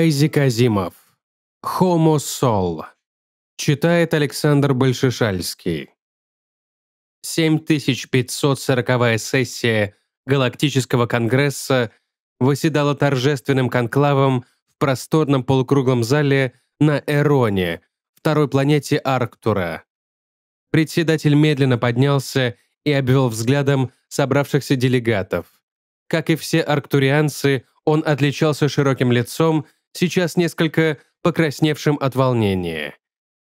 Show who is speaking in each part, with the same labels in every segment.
Speaker 1: Айзек Азимов. «Homo Sol». Читает Александр Большишальский. 7540-я сессия Галактического Конгресса восседала торжественным конклавом в просторном полукруглом зале на Эроне, второй планете Арктура. Председатель медленно поднялся и обвел взглядом собравшихся делегатов. Как и все арктурианцы, он отличался широким лицом – сейчас несколько покрасневшим от волнения.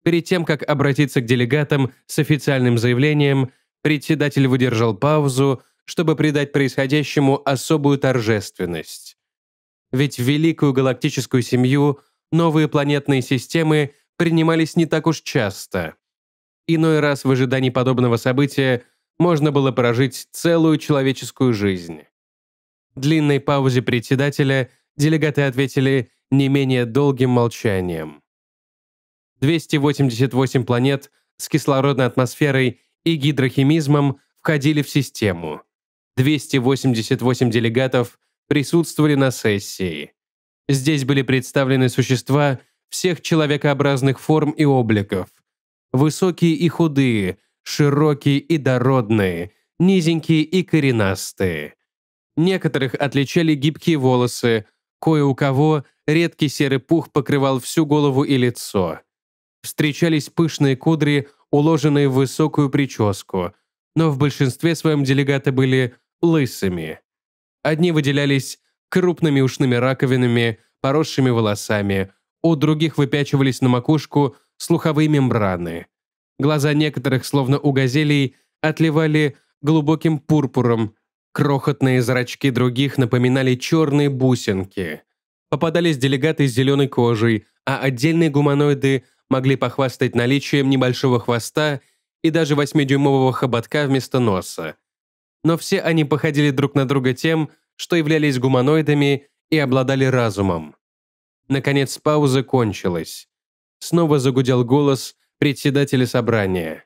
Speaker 1: Перед тем, как обратиться к делегатам с официальным заявлением, председатель выдержал паузу, чтобы придать происходящему особую торжественность. Ведь в Великую Галактическую Семью новые планетные системы принимались не так уж часто. Иной раз в ожидании подобного события можно было прожить целую человеческую жизнь. Длинной паузе председателя делегаты ответили не менее долгим молчанием. 288 планет с кислородной атмосферой и гидрохимизмом входили в систему. 288 делегатов присутствовали на сессии. Здесь были представлены существа всех человекообразных форм и обликов. Высокие и худые, широкие и дородные, низенькие и коренастые. Некоторых отличали гибкие волосы, Кое у кого редкий серый пух покрывал всю голову и лицо. Встречались пышные кудри, уложенные в высокую прическу, но в большинстве своем делегаты были лысыми. Одни выделялись крупными ушными раковинами, поросшими волосами, у других выпячивались на макушку слуховые мембраны. Глаза некоторых, словно у газелей, отливали глубоким пурпуром, Крохотные зрачки других напоминали черные бусинки. Попадались делегаты с зеленой кожей, а отдельные гуманоиды могли похвастать наличием небольшого хвоста и даже восьмидюймового хоботка вместо носа. Но все они походили друг на друга тем, что являлись гуманоидами и обладали разумом. Наконец пауза кончилась. Снова загудел голос председателя собрания.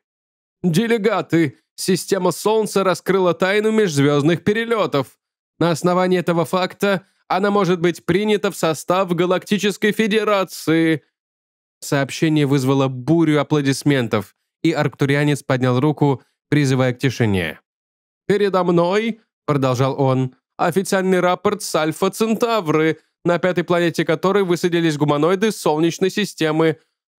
Speaker 1: «Делегаты, система Солнца раскрыла тайну межзвездных перелетов. На основании этого факта она может быть принята в состав Галактической Федерации. Сообщение вызвало бурю аплодисментов, и арктурианец поднял руку, призывая к тишине. «Передо мной», — продолжал он, — «официальный рапорт с Альфа Центавры, на пятой планете которой высадились гуманоиды Солнечной системы.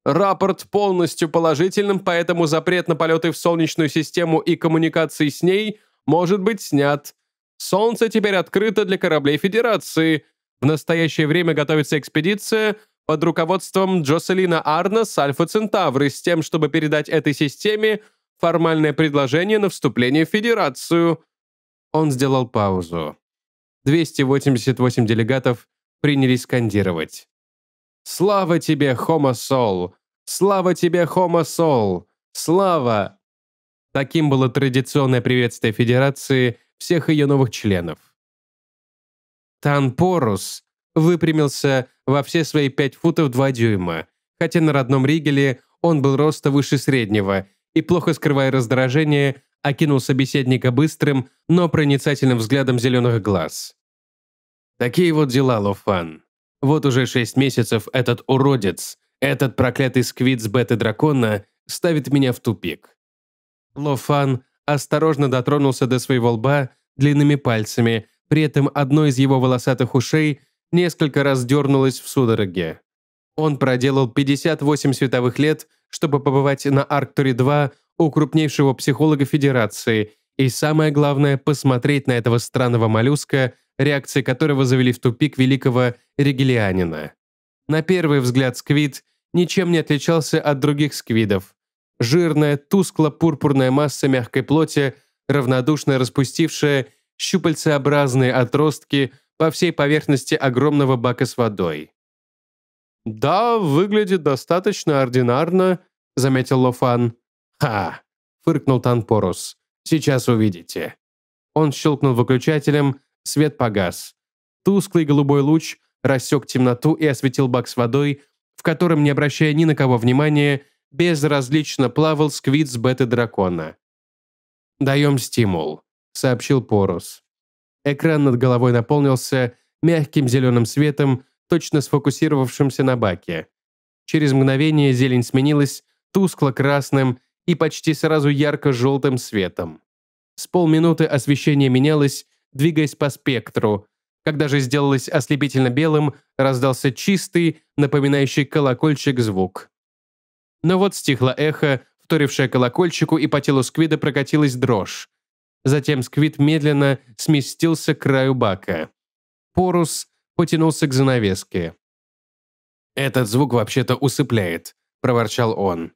Speaker 1: Рапорт полностью положительным, поэтому запрет на полеты в Солнечную систему и коммуникации с ней может быть снят. Солнце теперь открыто для кораблей Федерации. В настоящее время готовится экспедиция под руководством Джоселина Арна с Альфа Центавры с тем, чтобы передать этой системе формальное предложение на вступление в Федерацию. Он сделал паузу. 288 делегатов принялись скандировать. Слава тебе, Homo Sol! Слава тебе, Homo Sol! Слава!» Таким было традиционное приветствие Федерации всех ее новых членов. Танпорус выпрямился во все свои пять футов два дюйма, хотя на родном Ригеле он был роста выше среднего и, плохо скрывая раздражение, окинул собеседника быстрым, но проницательным взглядом зеленых глаз. «Такие вот дела, Лофан. Вот уже шесть месяцев этот уродец, этот проклятый сквид с беты-дракона ставит меня в тупик. Лофан осторожно дотронулся до своего лба длинными пальцами, при этом одно из его волосатых ушей несколько раз дернулось в судороге. Он проделал 58 световых лет, чтобы побывать на Арктуре-2 у крупнейшего психолога Федерации и, самое главное, посмотреть на этого странного моллюска, реакции которого завели в тупик великого ригелианина. На первый взгляд сквид ничем не отличался от других сквидов. Жирная, тускло-пурпурная масса мягкой плоти, равнодушно распустившая щупальцеобразные отростки по всей поверхности огромного бака с водой. «Да, выглядит достаточно ординарно», — заметил Лофан. «Ха!» — фыркнул Танпорус. «Сейчас увидите». Он щелкнул выключателем, свет погас. Тусклый голубой луч рассек темноту и осветил бак с водой, в котором, не обращая ни на кого внимания, безразлично плавал сквид с беты «Даем стимул», — сообщил Порус. Экран над головой наполнился мягким зеленым светом, точно сфокусировавшимся на баке. Через мгновение зелень сменилась тускло-красным и почти сразу ярко-желтым светом. С полминуты освещение менялось, двигаясь по спектру, когда же сделалось ослепительно белым, раздался чистый, напоминающий колокольчик звук. Но вот стихло эхо, вторившее колокольчику, и по телу Сквида прокатилась дрожь. Затем Сквид медленно сместился к краю бака. Порус потянулся к занавеске. «Этот звук вообще-то усыпляет», – проворчал он.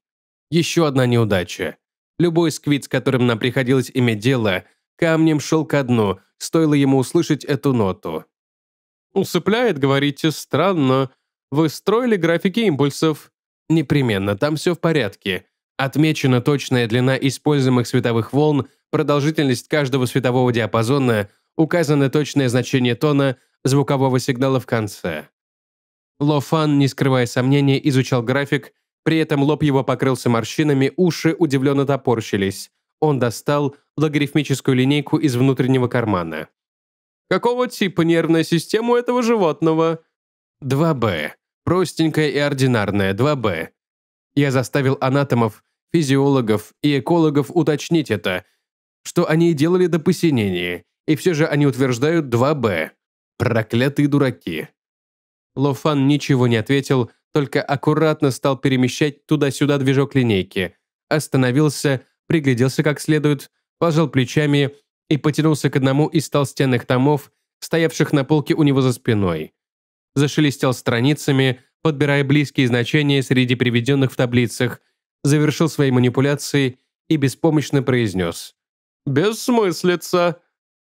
Speaker 1: «Еще одна неудача. Любой сквид, с которым нам приходилось иметь дело, камнем шел ко дну, стоило ему услышать эту ноту. «Усыпляет, говорите, странно. Вы строили графики импульсов?» «Непременно, там все в порядке. Отмечена точная длина используемых световых волн, продолжительность каждого светового диапазона, указано точное значение тона звукового сигнала в конце». Лофан, не скрывая сомнения, изучал график, при этом лоб его покрылся морщинами, уши удивленно топорщились. Он достал логарифмическую линейку из внутреннего кармана. «Какого типа нервная система у этого животного?» «2Б. Простенькая и ординарная, 2Б». Я заставил анатомов, физиологов и экологов уточнить это, что они делали до посинения, и все же они утверждают 2Б. Проклятые дураки. Лофан ничего не ответил, только аккуратно стал перемещать туда-сюда движок линейки, остановился пригляделся как следует, пожал плечами и потянулся к одному из толстенных томов, стоявших на полке у него за спиной. Зашелестел страницами, подбирая близкие значения среди приведенных в таблицах, завершил свои манипуляции и беспомощно произнес. «Бессмыслица!»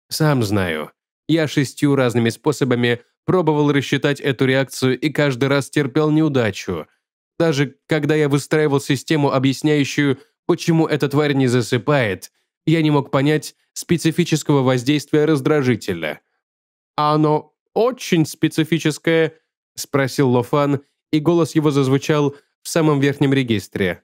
Speaker 1: «Сам знаю. Я шестью разными способами пробовал рассчитать эту реакцию и каждый раз терпел неудачу. Даже когда я выстраивал систему, объясняющую, Почему эта тварь не засыпает? Я не мог понять специфического воздействия раздражителя. «А оно очень специфическое?» – спросил Лофан, и голос его зазвучал в самом верхнем регистре.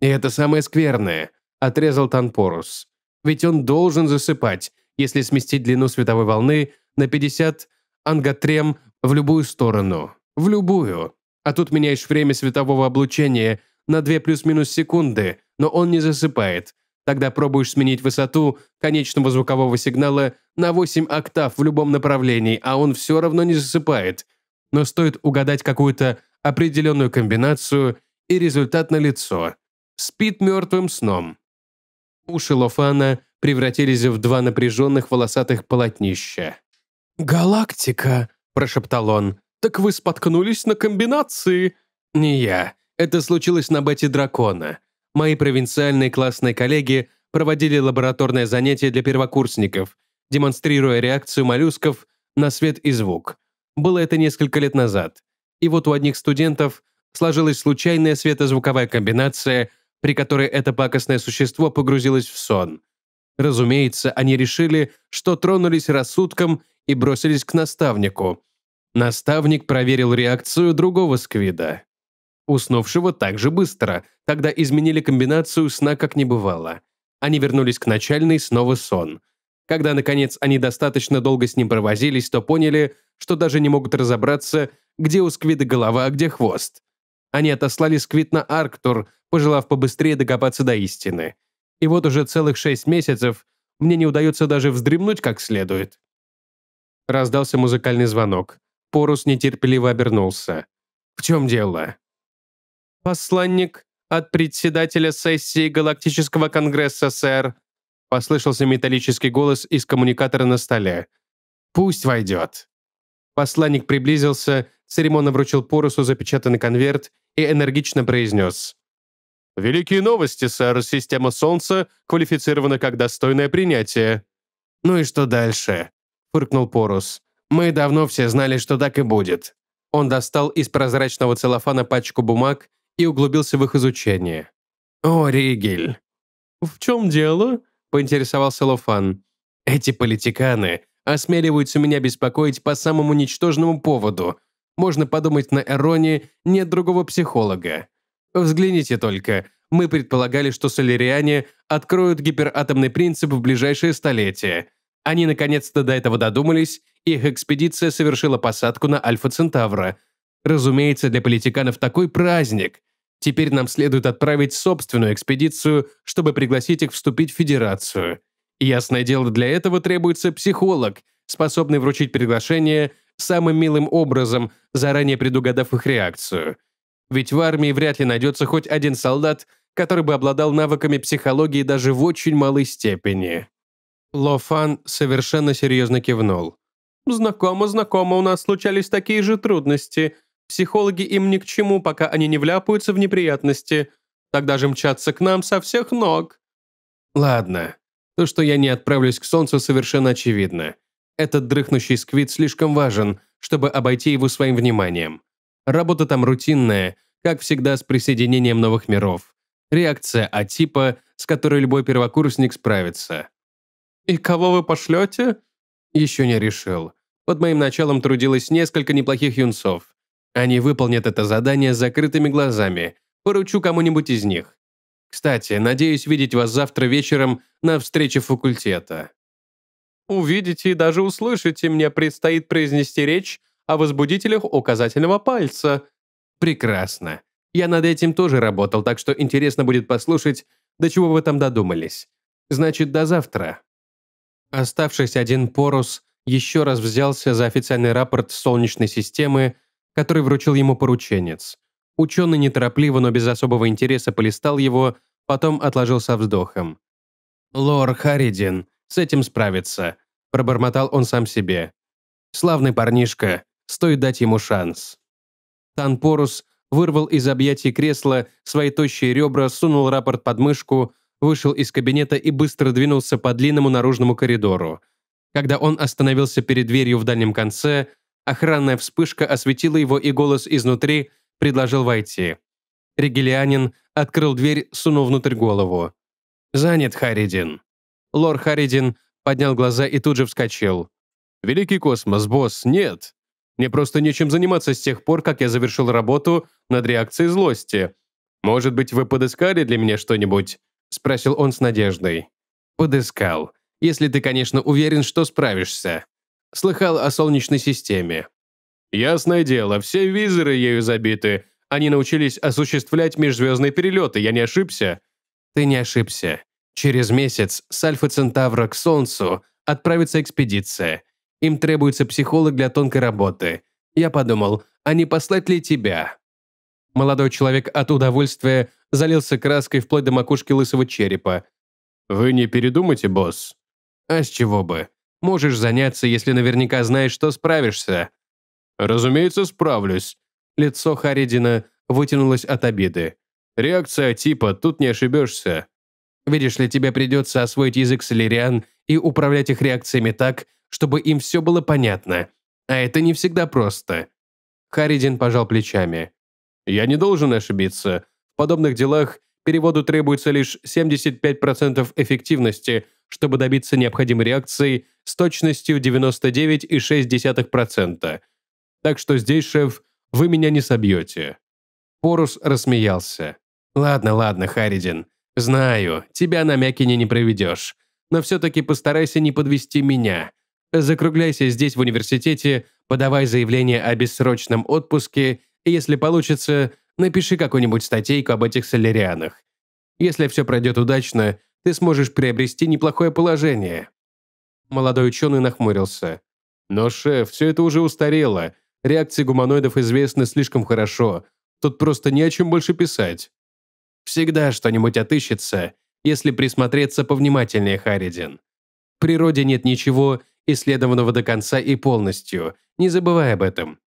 Speaker 1: «И это самое скверное», – отрезал Танпорус. «Ведь он должен засыпать, если сместить длину световой волны на 50 анготрем в любую сторону. В любую. А тут меняешь время светового облучения на 2 плюс-минус секунды, но он не засыпает. Тогда пробуешь сменить высоту конечного звукового сигнала на 8 октав в любом направлении, а он все равно не засыпает. Но стоит угадать какую-то определенную комбинацию, и результат налицо. Спит мертвым сном. Уши Лофана превратились в два напряженных волосатых полотнища. «Галактика!» – прошептал он. «Так вы споткнулись на комбинации?» «Не я. Это случилось на бете дракона мои провинциальные классные коллеги проводили лабораторное занятие для первокурсников, демонстрируя реакцию моллюсков на свет и звук. Было это несколько лет назад. И вот у одних студентов сложилась случайная светозвуковая комбинация, при которой это пакостное существо погрузилось в сон. Разумеется, они решили, что тронулись рассудком и бросились к наставнику. Наставник проверил реакцию другого сквида уснувшего так же быстро. Тогда изменили комбинацию сна как не бывало. Они вернулись к начальной, снова сон. Когда, наконец, они достаточно долго с ним провозились, то поняли, что даже не могут разобраться, где у Сквида голова, а где хвост. Они отослали Сквид на Арктур, пожелав побыстрее докопаться до истины. И вот уже целых шесть месяцев мне не удается даже вздремнуть как следует. Раздался музыкальный звонок. Порус нетерпеливо обернулся. «В чем дело?» «Посланник от председателя сессии Галактического конгресса, сэр», послышался металлический голос из коммуникатора на столе. «Пусть войдет». Посланник приблизился, церемонно вручил Порусу запечатанный конверт и энергично произнес. «Великие новости, сэр. Система Солнца квалифицирована как достойное принятие». «Ну и что дальше?» — фыркнул Порус. «Мы давно все знали, что так и будет». Он достал из прозрачного целлофана пачку бумаг и углубился в их изучение. «О, Ригель!» «В чем дело?» — поинтересовался Лофан. «Эти политиканы осмеливаются меня беспокоить по самому ничтожному поводу. Можно подумать, на Эроне нет другого психолога. Взгляните только, мы предполагали, что солериане откроют гиператомный принцип в ближайшее столетие. Они наконец-то до этого додумались, их экспедиция совершила посадку на Альфа Центавра. Разумеется, для политиканов такой праздник. Теперь нам следует отправить собственную экспедицию, чтобы пригласить их вступить в Федерацию. Ясное дело, для этого требуется психолог, способный вручить приглашение самым милым образом, заранее предугадав их реакцию. Ведь в армии вряд ли найдется хоть один солдат, который бы обладал навыками психологии даже в очень малой степени. Ло Фан совершенно серьезно кивнул. «Знакомо, знакомо, у нас случались такие же трудности. Психологи им ни к чему, пока они не вляпаются в неприятности. Тогда же мчатся к нам со всех ног. Ладно. То, что я не отправлюсь к солнцу, совершенно очевидно. Этот дрыхнущий сквид слишком важен, чтобы обойти его своим вниманием. Работа там рутинная, как всегда с присоединением новых миров. Реакция А-типа, с которой любой первокурсник справится. «И кого вы пошлете?» Еще не решил. Под моим началом трудилось несколько неплохих юнцов. Они выполнят это задание с закрытыми глазами. Поручу кому-нибудь из них. Кстати, надеюсь видеть вас завтра вечером на встрече факультета. Увидите и даже услышите, мне предстоит произнести речь о возбудителях указательного пальца. Прекрасно. Я над этим тоже работал, так что интересно будет послушать, до чего вы там додумались. Значит, до завтра. Оставшись один Порус еще раз взялся за официальный рапорт Солнечной системы который вручил ему порученец. Ученый неторопливо, но без особого интереса полистал его, потом отложил со вздохом. «Лор Харидин, с этим справится», – пробормотал он сам себе. «Славный парнишка, стоит дать ему шанс». Танпорус вырвал из объятий кресла свои тощие ребра, сунул рапорт под мышку, вышел из кабинета и быстро двинулся по длинному наружному коридору. Когда он остановился перед дверью в дальнем конце – Охранная вспышка осветила его, и голос изнутри предложил войти. Ригелианин открыл дверь, сунув внутрь голову. «Занят Харидин». Лор Харидин поднял глаза и тут же вскочил. «Великий космос, босс, нет. Мне просто нечем заниматься с тех пор, как я завершил работу над реакцией злости. Может быть, вы подыскали для меня что-нибудь?» – спросил он с надеждой. «Подыскал. Если ты, конечно, уверен, что справишься» слыхал о Солнечной системе. Ясное дело, все визоры ею забиты. Они научились осуществлять межзвездные перелеты, я не ошибся? Ты не ошибся. Через месяц с Альфа Центавра к Солнцу отправится экспедиция. Им требуется психолог для тонкой работы. Я подумал, а не послать ли тебя? Молодой человек от удовольствия залился краской вплоть до макушки лысого черепа. «Вы не передумайте, босс?» «А с чего бы? Можешь заняться, если наверняка знаешь, что справишься». «Разумеется, справлюсь». Лицо Харидина вытянулось от обиды. «Реакция типа «тут не ошибешься». Видишь ли, тебе придется освоить язык солериан и управлять их реакциями так, чтобы им все было понятно. А это не всегда просто». Харидин пожал плечами. «Я не должен ошибиться. В подобных делах переводу требуется лишь 75% эффективности, чтобы добиться необходимой реакции с точностью 99,6%. Так что здесь, шеф, вы меня не собьете». Порус рассмеялся. «Ладно, ладно, Харидин. Знаю, тебя на Мякине не проведешь. Но все-таки постарайся не подвести меня. Закругляйся здесь, в университете, подавай заявление о бессрочном отпуске, и если получится, напиши какую-нибудь статейку об этих солярианах. Если все пройдет удачно, ты сможешь приобрести неплохое положение». Молодой ученый нахмурился. «Но, шеф, все это уже устарело. Реакции гуманоидов известны слишком хорошо. Тут просто не о чем больше писать». «Всегда что-нибудь отыщется, если присмотреться повнимательнее, Харидин. В природе нет ничего, исследованного до конца и полностью, не забывай об этом.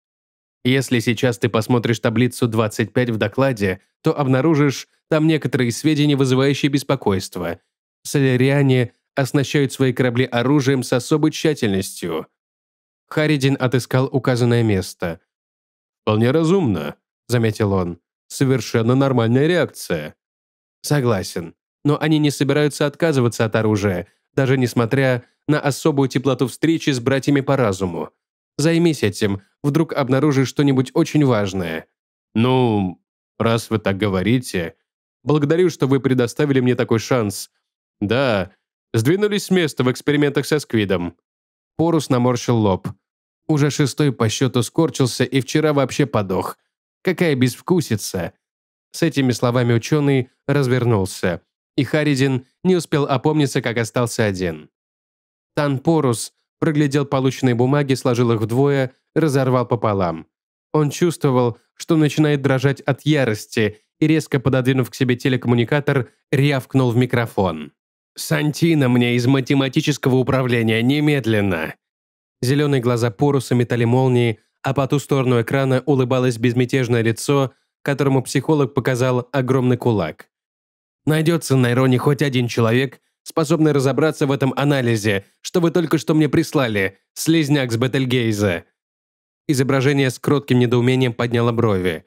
Speaker 1: Если сейчас ты посмотришь таблицу 25 в докладе, то обнаружишь там некоторые сведения, вызывающие беспокойство. Соляриане оснащают свои корабли оружием с особой тщательностью. Харидин отыскал указанное место. «Вполне разумно», — заметил он. «Совершенно нормальная реакция». «Согласен. Но они не собираются отказываться от оружия, даже несмотря на особую теплоту встречи с братьями по разуму. Займись этим, вдруг обнаружишь что-нибудь очень важное». «Ну, раз вы так говорите. Благодарю, что вы предоставили мне такой шанс. Да, сдвинулись с места в экспериментах со Сквидом». Порус наморщил лоб. Уже шестой по счету скорчился и вчера вообще подох. Какая безвкусица. С этими словами ученый развернулся, и Харидин не успел опомниться, как остался один. Тан Порус проглядел полученные бумаги, сложил их вдвое, разорвал пополам. Он чувствовал, что начинает дрожать от ярости и, резко пододвинув к себе телекоммуникатор, рявкнул в микрофон. «Сантина мне из математического управления, немедленно!» Зеленые глаза поруса метали молнии, а по ту сторону экрана улыбалось безмятежное лицо, которому психолог показал огромный кулак. «Найдется на Ироне хоть один человек, способный разобраться в этом анализе, что вы только что мне прислали, слезняк с Бетельгейза». Изображение с кротким недоумением подняло брови.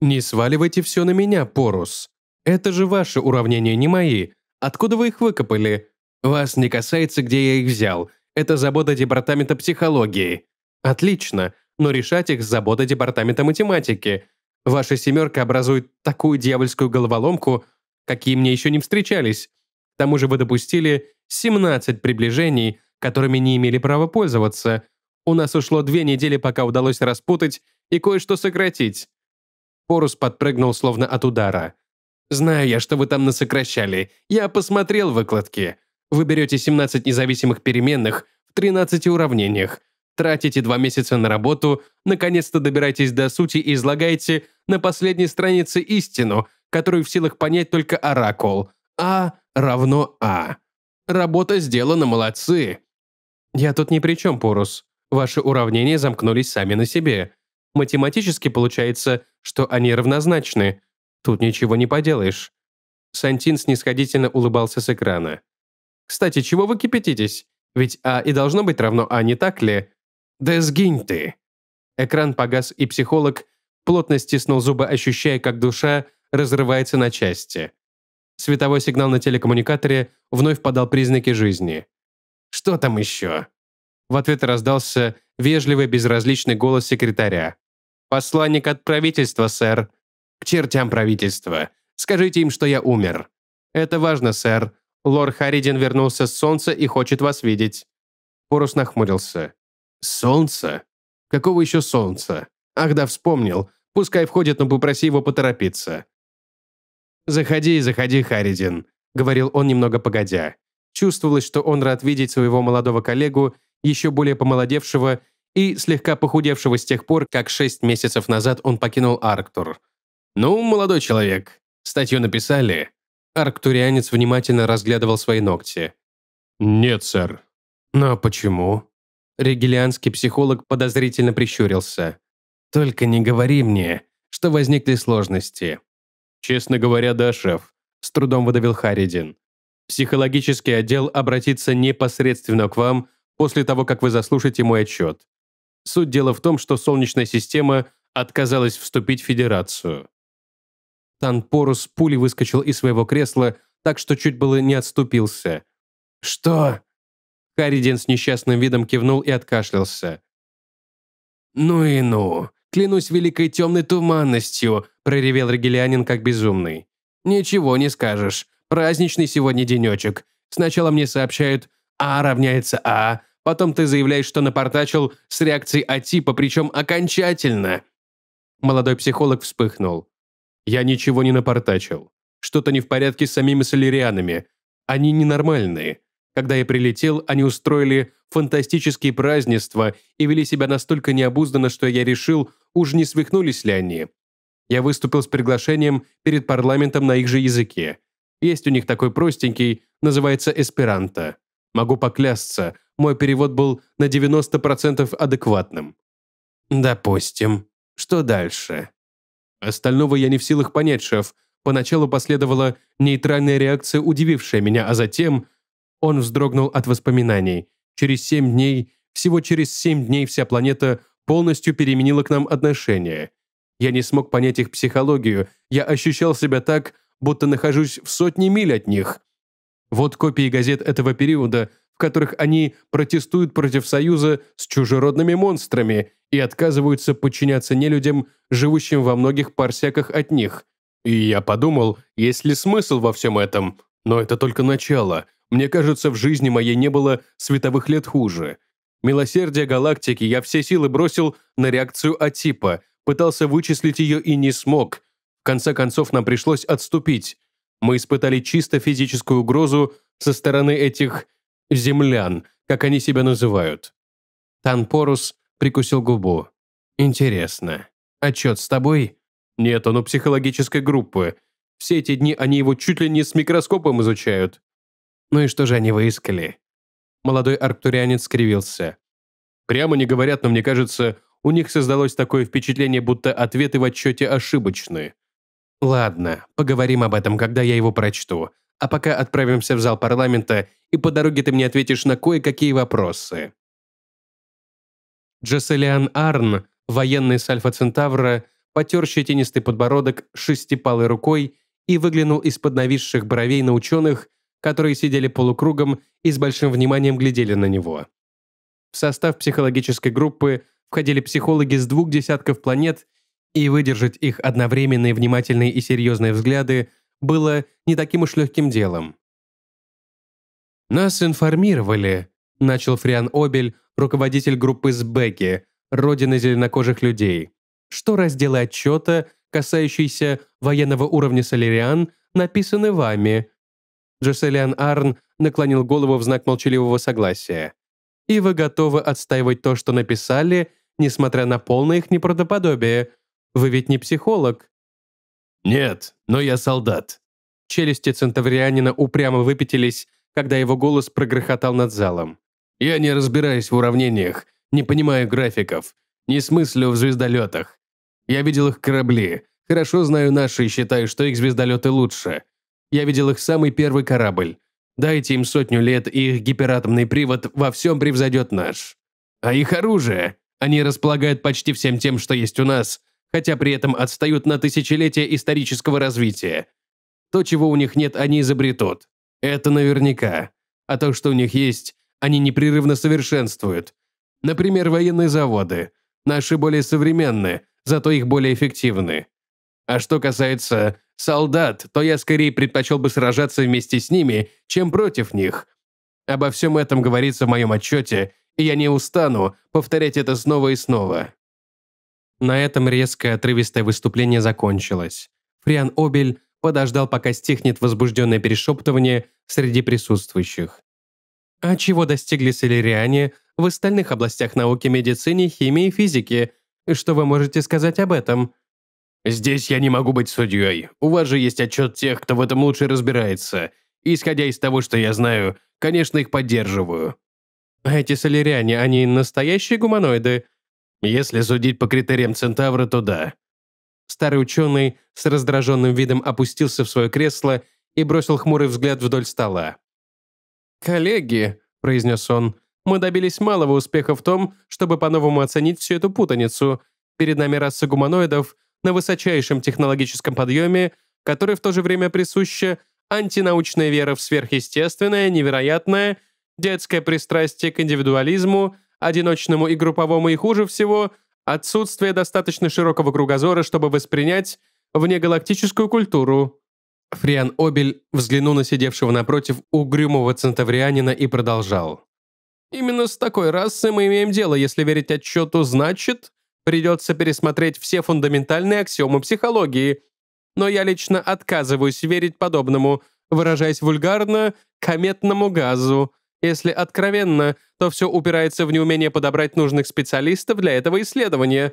Speaker 1: «Не сваливайте все на меня, Порус. Это же ваши уравнения, не мои. Откуда вы их выкопали? Вас не касается, где я их взял. Это забота департамента психологии. Отлично, но решать их забота департамента математики. Ваша семерка образует такую дьявольскую головоломку, какие мне еще не встречались тому же вы допустили 17 приближений, которыми не имели права пользоваться. У нас ушло две недели, пока удалось распутать и кое-что сократить». Порус подпрыгнул словно от удара. «Знаю я, что вы там насокращали. Я посмотрел выкладки. Вы берете 17 независимых переменных в 13 уравнениях, тратите два месяца на работу, наконец-то добираетесь до сути и излагаете на последней странице истину, которую в силах понять только оракул. А равно А. Работа сделана, молодцы. Я тут ни при чем, Порус. Ваши уравнения замкнулись сами на себе. Математически получается, что они равнозначны. Тут ничего не поделаешь. Сантин снисходительно улыбался с экрана. «Кстати, чего вы кипятитесь? Ведь А и должно быть равно А, не так ли?» «Да сгинь ты!» Экран погас, и психолог плотно стиснул зубы, ощущая, как душа разрывается на части. Световой сигнал на телекоммуникаторе вновь подал признаки жизни. «Что там еще?» В ответ раздался вежливый, безразличный голос секретаря. «Посланник от правительства, сэр. К чертям правительства. Скажите им, что я умер. Это важно, сэр. Лор Харидин вернулся с солнца и хочет вас видеть». Порус нахмурился. «Солнце? Какого еще солнца? Ах да, вспомнил. Пускай входит, но попроси его поторопиться. «Заходи, заходи, Харидин», — говорил он немного погодя. Чувствовалось, что он рад видеть своего молодого коллегу, еще более помолодевшего и слегка похудевшего с тех пор, как шесть месяцев назад он покинул Арктур. «Ну, молодой человек, статью написали?» Арктурианец внимательно разглядывал свои ногти. «Нет, сэр». «Но «Ну, а почему?» Регелианский психолог подозрительно прищурился. «Только не говори мне, что возникли сложности. Честно говоря, да, шеф, с трудом выдавил Харидин. Психологический отдел обратится непосредственно к вам после того, как вы заслушаете мой отчет. Суть дела в том, что Солнечная система отказалась вступить в Федерацию. Танпорус пулей выскочил из своего кресла, так что чуть было не отступился. «Что?» Харидин с несчастным видом кивнул и откашлялся. «Ну и ну. Клянусь великой темной туманностью!» – проревел Рагелянин как безумный. «Ничего не скажешь. Праздничный сегодня денечек. Сначала мне сообщают «А равняется А», потом ты заявляешь, что напортачил с реакцией А типа, причем окончательно». Молодой психолог вспыхнул. «Я ничего не напортачил. Что-то не в порядке с самими солярианами. Они ненормальные. Когда я прилетел, они устроили фантастические празднества и вели себя настолько необузданно, что я решил, уж не свихнулись ли они. Я выступил с приглашением перед парламентом на их же языке. Есть у них такой простенький, называется эсперанто. Могу поклясться, мой перевод был на 90% адекватным. Допустим. Что дальше? Остального я не в силах понять, шеф. Поначалу последовала нейтральная реакция, удивившая меня, а затем... Он вздрогнул от воспоминаний. Через семь дней, всего через семь дней вся планета полностью переменила к нам отношения. Я не смог понять их психологию, я ощущал себя так, будто нахожусь в сотне миль от них. Вот копии газет этого периода, в которых они протестуют против союза с чужеродными монстрами и отказываются подчиняться нелюдям, живущим во многих парсяках от них. И я подумал, есть ли смысл во всем этом, но это только начало. Мне кажется, в жизни моей не было световых лет хуже. Милосердие галактики я все силы бросил на реакцию Атипа, пытался вычислить ее и не смог. В конце концов, нам пришлось отступить. Мы испытали чисто физическую угрозу со стороны этих «землян», как они себя называют. Танпорус прикусил губу. «Интересно. Отчет с тобой?» «Нет, он у психологической группы. Все эти дни они его чуть ли не с микроскопом изучают. Ну и что же они выискали? Молодой арктурианец скривился. Прямо не говорят, но мне кажется, у них создалось такое впечатление, будто ответы в отчете ошибочны. Ладно, поговорим об этом, когда я его прочту. А пока отправимся в зал парламента, и по дороге ты мне ответишь на кое-какие вопросы. Джесселиан Арн, военный с Альфа-Центавра, потер щетинистый подбородок шестипалой рукой и выглянул из-под нависших бровей на ученых, которые сидели полукругом и с большим вниманием глядели на него. В состав психологической группы входили психологи с двух десятков планет, и выдержать их одновременные внимательные и серьезные взгляды было не таким уж легким делом. «Нас информировали», – начал Фриан Обель, руководитель группы Сбеки, родины зеленокожих людей, что разделы отчета, касающиеся военного уровня Солериан, написаны вами, Джоселиан Арн наклонил голову в знак молчаливого согласия. «И вы готовы отстаивать то, что написали, несмотря на полное их неправдоподобие. Вы ведь не психолог». «Нет, но я солдат». Челюсти центаврианина упрямо выпятились, когда его голос прогрохотал над залом. «Я не разбираюсь в уравнениях, не понимаю графиков, не смыслю в звездолетах. Я видел их корабли, хорошо знаю наши и считаю, что их звездолеты лучше. Я видел их самый первый корабль. Дайте им сотню лет, и их гиператомный привод во всем превзойдет наш. А их оружие. Они располагают почти всем тем, что есть у нас, хотя при этом отстают на тысячелетия исторического развития. То, чего у них нет, они изобретут. Это наверняка. А то, что у них есть, они непрерывно совершенствуют. Например, военные заводы. Наши более современные, зато их более эффективны. А что касается солдат, то я скорее предпочел бы сражаться вместе с ними, чем против них. Обо всем этом говорится в моем отчете, и я не устану повторять это снова и снова». На этом резкое отрывистое выступление закончилось. Фриан Обель подождал, пока стихнет возбужденное перешептывание среди присутствующих. А чего достигли солериане в остальных областях науки, медицине, химии и физики? Что вы можете сказать об этом? Здесь я не могу быть судьей. У вас же есть отчет тех, кто в этом лучше разбирается. исходя из того, что я знаю, конечно, их поддерживаю. эти соляряне, они настоящие гуманоиды? Если судить по критериям Центавра, то да. Старый ученый с раздраженным видом опустился в свое кресло и бросил хмурый взгляд вдоль стола. «Коллеги», — произнес он, — «мы добились малого успеха в том, чтобы по-новому оценить всю эту путаницу. Перед нами раса гуманоидов — на высочайшем технологическом подъеме, который в то же время присуще антинаучная вера в сверхъестественное, невероятное, детское пристрастие к индивидуализму, одиночному и групповому и хуже всего, отсутствие достаточно широкого кругозора, чтобы воспринять внегалактическую культуру. Фриан Обель взглянул на сидевшего напротив угрюмого центаврианина и продолжал. Именно с такой расой мы имеем дело, если верить отчету, значит, Придется пересмотреть все фундаментальные аксиомы психологии. Но я лично отказываюсь верить подобному, выражаясь вульгарно, кометному газу. Если откровенно, то все упирается в неумение подобрать нужных специалистов для этого исследования.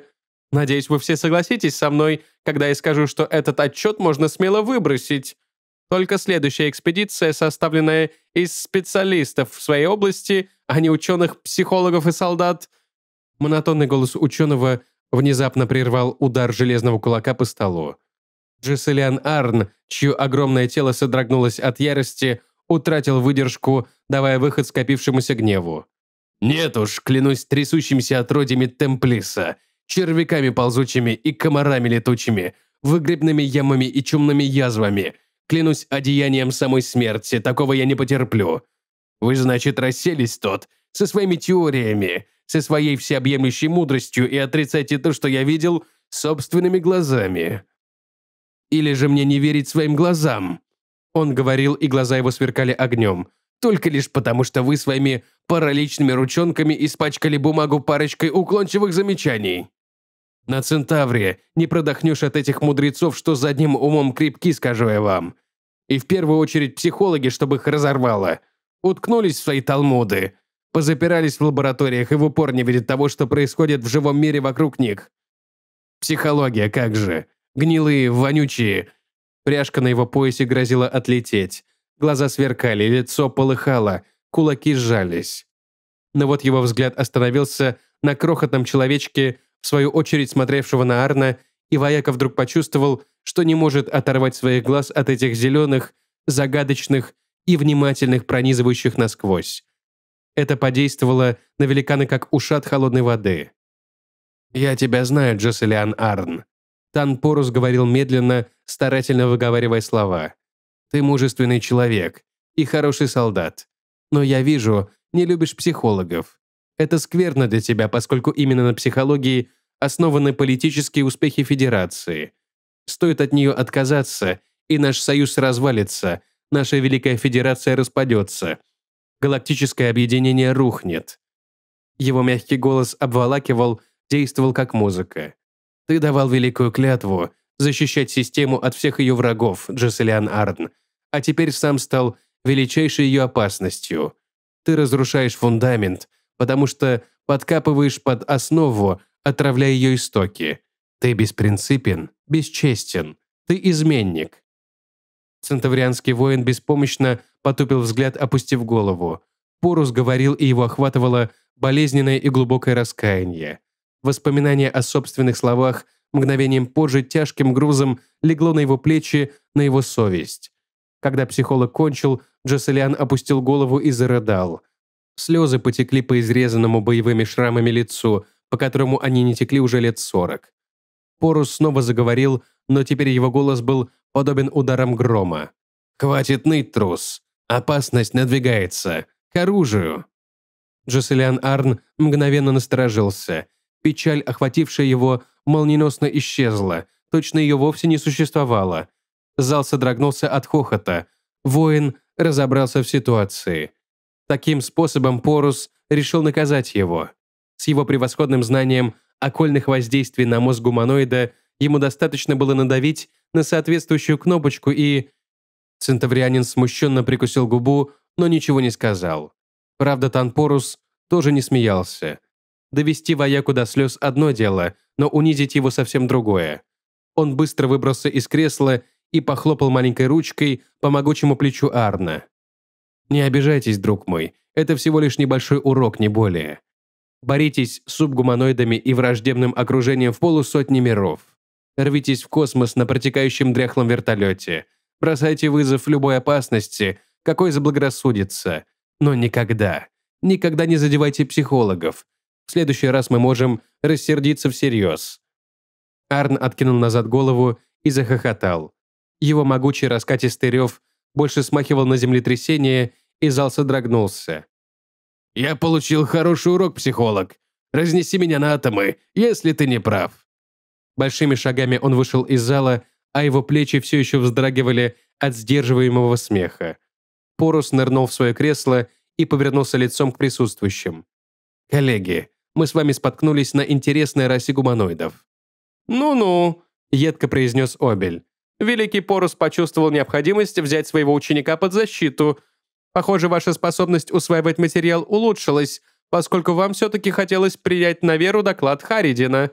Speaker 1: Надеюсь, вы все согласитесь со мной, когда я скажу, что этот отчет можно смело выбросить. Только следующая экспедиция, составленная из специалистов в своей области, а не ученых, психологов и солдат – Монотонный голос ученого внезапно прервал удар железного кулака по столу. Джесселиан Арн, чье огромное тело содрогнулось от ярости, утратил выдержку, давая выход скопившемуся гневу. «Нет уж, клянусь трясущимися отродьями Темплиса, червяками ползучими и комарами летучими, выгребными ямами и чумными язвами, клянусь одеянием самой смерти, такого я не потерплю. Вы, значит, расселись тот, со своими теориями, со своей всеобъемлющей мудростью и отрицать то, что я видел, собственными глазами. Или же мне не верить своим глазам? Он говорил, и глаза его сверкали огнем. Только лишь потому, что вы своими параличными ручонками испачкали бумагу парочкой уклончивых замечаний. На Центавре не продохнешь от этих мудрецов, что задним умом крепки, скажу я вам. И в первую очередь психологи, чтобы их разорвало. Уткнулись в свои талмуды, позапирались в лабораториях и в упор не видят того, что происходит в живом мире вокруг них. Психология, как же. Гнилые, вонючие. Пряжка на его поясе грозила отлететь. Глаза сверкали, лицо полыхало, кулаки сжались. Но вот его взгляд остановился на крохотном человечке, в свою очередь смотревшего на Арна, и вояка вдруг почувствовал, что не может оторвать своих глаз от этих зеленых, загадочных и внимательных, пронизывающих насквозь. Это подействовало на великана как ушат холодной воды. «Я тебя знаю, Джоселиан Арн». Тан Порус говорил медленно, старательно выговаривая слова. «Ты мужественный человек и хороший солдат. Но я вижу, не любишь психологов. Это скверно для тебя, поскольку именно на психологии основаны политические успехи Федерации. Стоит от нее отказаться, и наш союз развалится, наша Великая Федерация распадется, галактическое объединение рухнет. Его мягкий голос обволакивал, действовал как музыка. Ты давал великую клятву защищать систему от всех ее врагов, Джесселиан Арден, а теперь сам стал величайшей ее опасностью. Ты разрушаешь фундамент, потому что подкапываешь под основу, отравляя ее истоки. Ты беспринципен, бесчестен, ты изменник. Центаврианский воин беспомощно потупил взгляд, опустив голову. Порус говорил, и его охватывало болезненное и глубокое раскаяние. Воспоминание о собственных словах мгновением позже тяжким грузом легло на его плечи, на его совесть. Когда психолог кончил, Джесселиан опустил голову и зарыдал. Слезы потекли по изрезанному боевыми шрамами лицу, по которому они не текли уже лет сорок. Порус снова заговорил, но теперь его голос был подобен ударам грома. «Хватит ныть, трус! Опасность надвигается! К оружию!» Джоселиан Арн мгновенно насторожился. Печаль, охватившая его, молниеносно исчезла, точно ее вовсе не существовало. Зал содрогнулся от хохота. Воин разобрался в ситуации. Таким способом Порус решил наказать его. С его превосходным знанием окольных воздействий на мозг гуманоида Ему достаточно было надавить на соответствующую кнопочку и... Центаврианин смущенно прикусил губу, но ничего не сказал. Правда, Танпорус тоже не смеялся. Довести вояку до слез одно дело, но унизить его совсем другое. Он быстро выбрался из кресла и похлопал маленькой ручкой по могучему плечу Арна. «Не обижайтесь, друг мой, это всего лишь небольшой урок, не более. Боритесь с субгуманоидами и враждебным окружением в полусотни миров рвитесь в космос на протекающем дряхлом вертолете, бросайте вызов любой опасности, какой заблагорассудится, но никогда, никогда не задевайте психологов. В следующий раз мы можем рассердиться всерьез». Арн откинул назад голову и захохотал. Его могучий раскатистый рев больше смахивал на землетрясение, и зал содрогнулся. «Я получил хороший урок, психолог. Разнеси меня на атомы, если ты не прав». Большими шагами он вышел из зала, а его плечи все еще вздрагивали от сдерживаемого смеха. Порус нырнул в свое кресло и повернулся лицом к присутствующим. «Коллеги, мы с вами споткнулись на интересной расе гуманоидов». «Ну-ну», — едко произнес Обель. «Великий Порус почувствовал необходимость взять своего ученика под защиту. Похоже, ваша способность усваивать материал улучшилась, поскольку вам все-таки хотелось принять на веру доклад Харидина.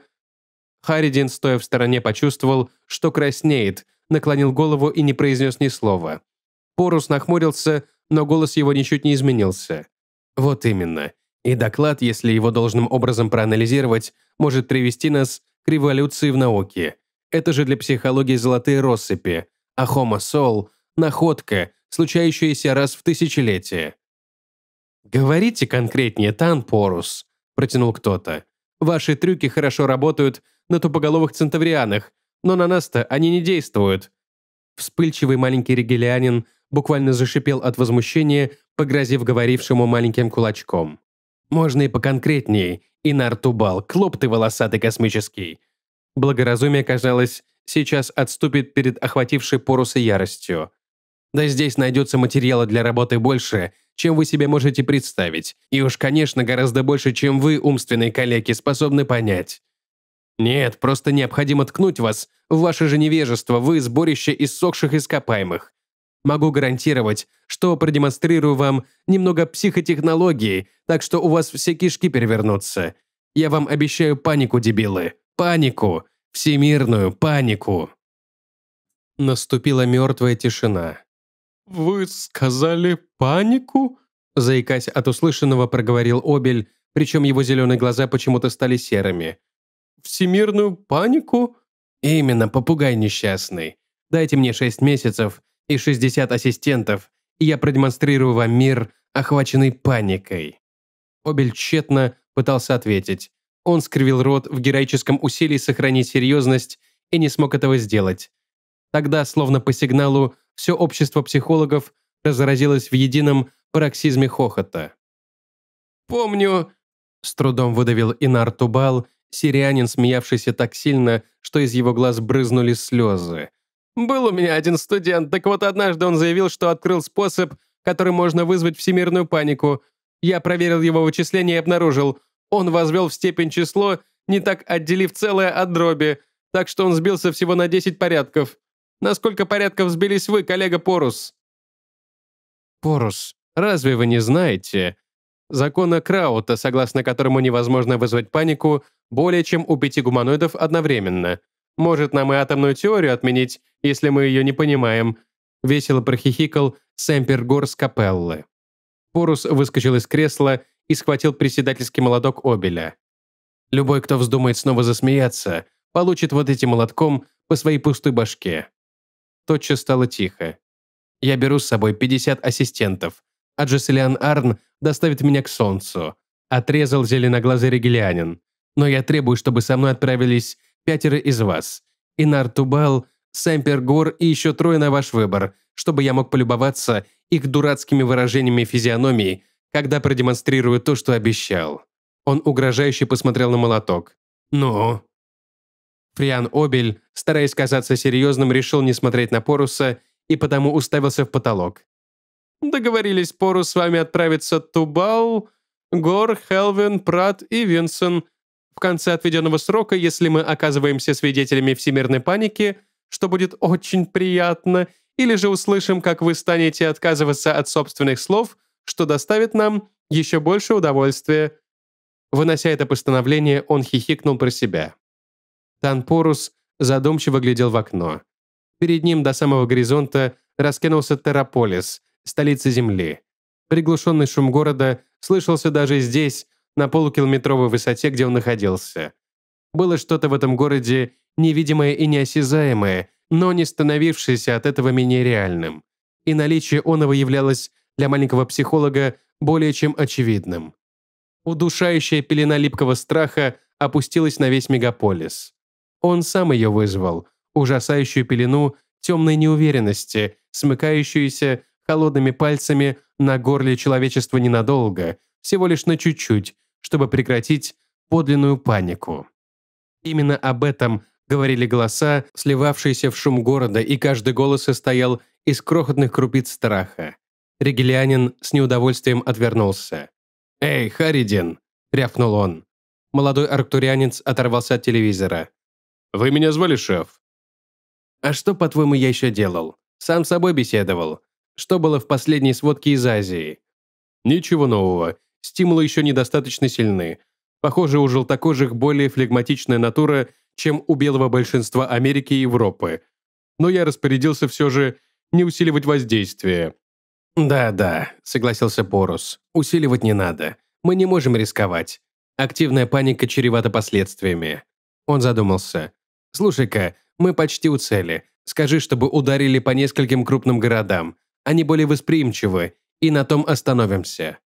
Speaker 1: Харидин, стоя в стороне, почувствовал, что краснеет, наклонил голову и не произнес ни слова. Порус нахмурился, но голос его ничуть не изменился. Вот именно. И доклад, если его должным образом проанализировать, может привести нас к революции в науке. Это же для психологии золотые россыпи, а Homo Sol – находка, случающаяся раз в тысячелетие. «Говорите конкретнее, Тан Порус», – протянул кто-то. «Ваши трюки хорошо работают на тупоголовых центаврианах, но на нас-то они не действуют». Вспыльчивый маленький регелианин буквально зашипел от возмущения, погрозив говорившему маленьким кулачком. «Можно и поконкретней, на Артубал, клоп ты волосатый космический!» Благоразумие, казалось, сейчас отступит перед охватившей порусы яростью. «Да здесь найдется материала для работы больше, чем вы себе можете представить, и уж, конечно, гораздо больше, чем вы, умственные коллеги, способны понять. Нет, просто необходимо ткнуть вас в ваше же невежество, вы сборище иссохших ископаемых. Могу гарантировать, что продемонстрирую вам немного психотехнологии, так что у вас все кишки перевернутся. Я вам обещаю панику, дебилы. Панику. Всемирную панику. Наступила мертвая тишина. «Вы сказали панику?» Заикась от услышанного, проговорил Обель, причем его зеленые глаза почему-то стали серыми всемирную панику? Именно, попугай несчастный. Дайте мне 6 месяцев и 60 ассистентов, и я продемонстрирую вам мир, охваченный паникой. Обель тщетно пытался ответить. Он скривил рот в героическом усилии сохранить серьезность и не смог этого сделать. Тогда, словно по сигналу, все общество психологов разразилось в едином пароксизме хохота. «Помню», — с трудом выдавил Инар Тубал, сирианин, смеявшийся так сильно, что из его глаз брызнули слезы. «Был у меня один студент, так вот однажды он заявил, что открыл способ, который можно вызвать всемирную панику. Я проверил его вычисления и обнаружил. Он возвел в степень число, не так отделив целое от дроби, так что он сбился всего на 10 порядков. Насколько порядков сбились вы, коллега Порус?» «Порус, разве вы не знаете?» Закона Краута, согласно которому невозможно вызвать панику, более чем у пяти гуманоидов одновременно. Может, нам и атомную теорию отменить, если мы ее не понимаем», — весело прохихикал Сэмпергор с капеллы. Порус выскочил из кресла и схватил председательский молоток Обеля. «Любой, кто вздумает снова засмеяться, получит вот этим молотком по своей пустой башке». Тотчас стало тихо. «Я беру с собой 50 ассистентов, а Джесселиан Арн доставит меня к солнцу», — отрезал зеленоглазый регелианин но я требую, чтобы со мной отправились пятеро из вас. Инар Тубал, Сэмпер Гор и еще трое на ваш выбор, чтобы я мог полюбоваться их дурацкими выражениями физиономии, когда продемонстрирую то, что обещал». Он угрожающе посмотрел на молоток. «Ну?» Фриан Обель, стараясь казаться серьезным, решил не смотреть на Поруса и потому уставился в потолок. «Договорились Порус с вами отправиться Тубал, Гор, Хелвин, Прат и Винсон», в конце отведенного срока, если мы оказываемся свидетелями всемирной паники, что будет очень приятно, или же услышим, как вы станете отказываться от собственных слов, что доставит нам еще больше удовольствия. Вынося это постановление, он хихикнул про себя. Танпорус задумчиво глядел в окно. Перед ним до самого горизонта раскинулся Тераполис, столица Земли. Приглушенный шум города слышался даже здесь, на полукилометровой высоте, где он находился. Было что-то в этом городе невидимое и неосязаемое, но не становившееся от этого менее реальным. И наличие оного являлось для маленького психолога более чем очевидным. Удушающая пелена липкого страха опустилась на весь мегаполис. Он сам ее вызвал, ужасающую пелену темной неуверенности, смыкающуюся холодными пальцами на горле человечества ненадолго, всего лишь на чуть-чуть, чтобы прекратить подлинную панику. Именно об этом говорили голоса, сливавшиеся в шум города, и каждый голос состоял из крохотных крупиц страха. Ригелианин с неудовольствием отвернулся. «Эй, Харидин!» – рявкнул он. Молодой арктурианец оторвался от телевизора. «Вы меня звали, шеф?» «А что, по-твоему, я еще делал? Сам с собой беседовал. Что было в последней сводке из Азии?» «Ничего нового стимулы еще недостаточно сильны. Похоже, у желтокожих более флегматичная натура, чем у белого большинства Америки и Европы. Но я распорядился все же не усиливать воздействие. «Да-да», — согласился Порус, — «усиливать не надо. Мы не можем рисковать. Активная паника чревата последствиями». Он задумался. «Слушай-ка, мы почти у цели. Скажи, чтобы ударили по нескольким крупным городам. Они более восприимчивы, и на том остановимся».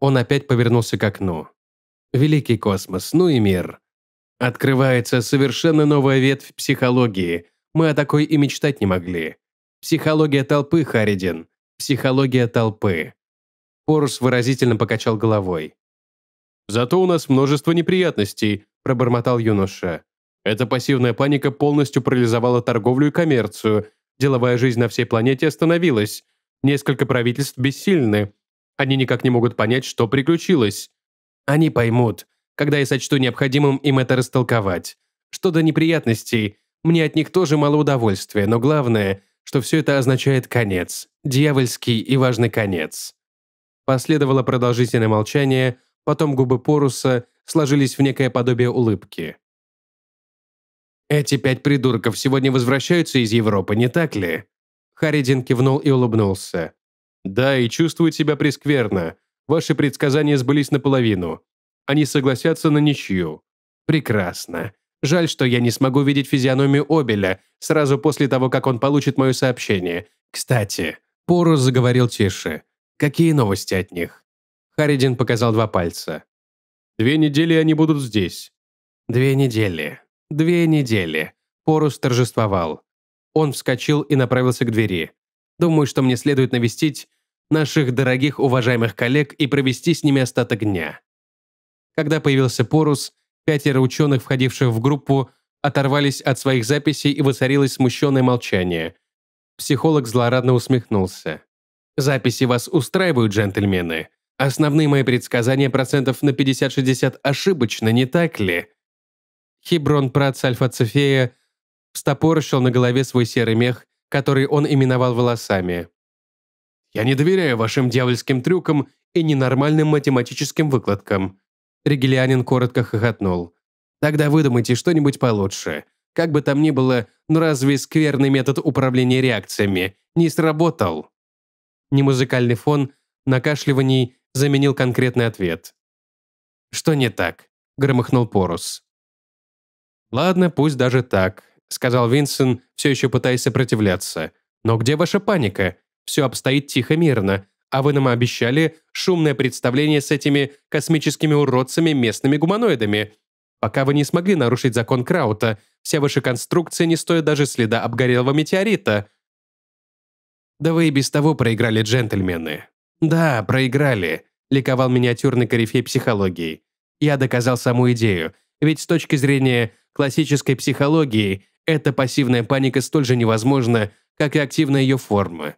Speaker 1: Он опять повернулся к окну. Великий космос, ну и мир. Открывается совершенно новая ветвь психологии. Мы о такой и мечтать не могли. Психология толпы, Харидин. Психология толпы. Порус выразительно покачал головой. «Зато у нас множество неприятностей», – пробормотал юноша. «Эта пассивная паника полностью парализовала торговлю и коммерцию. Деловая жизнь на всей планете остановилась. Несколько правительств бессильны. Они никак не могут понять, что приключилось. Они поймут, когда я сочту необходимым им это растолковать. Что до неприятностей, мне от них тоже мало удовольствия, но главное, что все это означает конец, дьявольский и важный конец. Последовало продолжительное молчание, потом губы Поруса сложились в некое подобие улыбки. «Эти пять придурков сегодня возвращаются из Европы, не так ли?» Харидин кивнул и улыбнулся. Да, и чувствует себя прескверно. Ваши предсказания сбылись наполовину. Они согласятся на ничью. Прекрасно. Жаль, что я не смогу видеть физиономию Обеля сразу после того, как он получит мое сообщение. Кстати, Порус заговорил тише. Какие новости от них? Харидин показал два пальца. Две недели они будут здесь. Две недели. Две недели. Порус торжествовал. Он вскочил и направился к двери. Думаю, что мне следует навестить наших дорогих уважаемых коллег и провести с ними остаток дня. Когда появился Порус, пятеро ученых, входивших в группу, оторвались от своих записей и воцарилось смущенное молчание. Психолог злорадно усмехнулся. «Записи вас устраивают, джентльмены? Основные мои предсказания процентов на 50-60 ошибочно, не так ли?» Хиброн Прац Альфа-Цефея встопорщил на голове свой серый мех, который он именовал волосами. Я не доверяю вашим дьявольским трюкам и ненормальным математическим выкладкам». Ригелианин коротко хохотнул. «Тогда выдумайте что-нибудь получше. Как бы там ни было, но разве скверный метод управления реакциями не сработал?» Немузыкальный фон накашливаний заменил конкретный ответ. «Что не так?» – громыхнул Порус. «Ладно, пусть даже так», – сказал Винсен, все еще пытаясь сопротивляться. «Но где ваша паника? все обстоит тихо-мирно, а вы нам обещали шумное представление с этими космическими уродцами местными гуманоидами. Пока вы не смогли нарушить закон Краута, вся ваша конструкция не стоит даже следа обгорелого метеорита». «Да вы и без того проиграли, джентльмены». «Да, проиграли», — ликовал миниатюрный корифей психологии. «Я доказал саму идею, ведь с точки зрения классической психологии эта пассивная паника столь же невозможна, как и активная ее форма.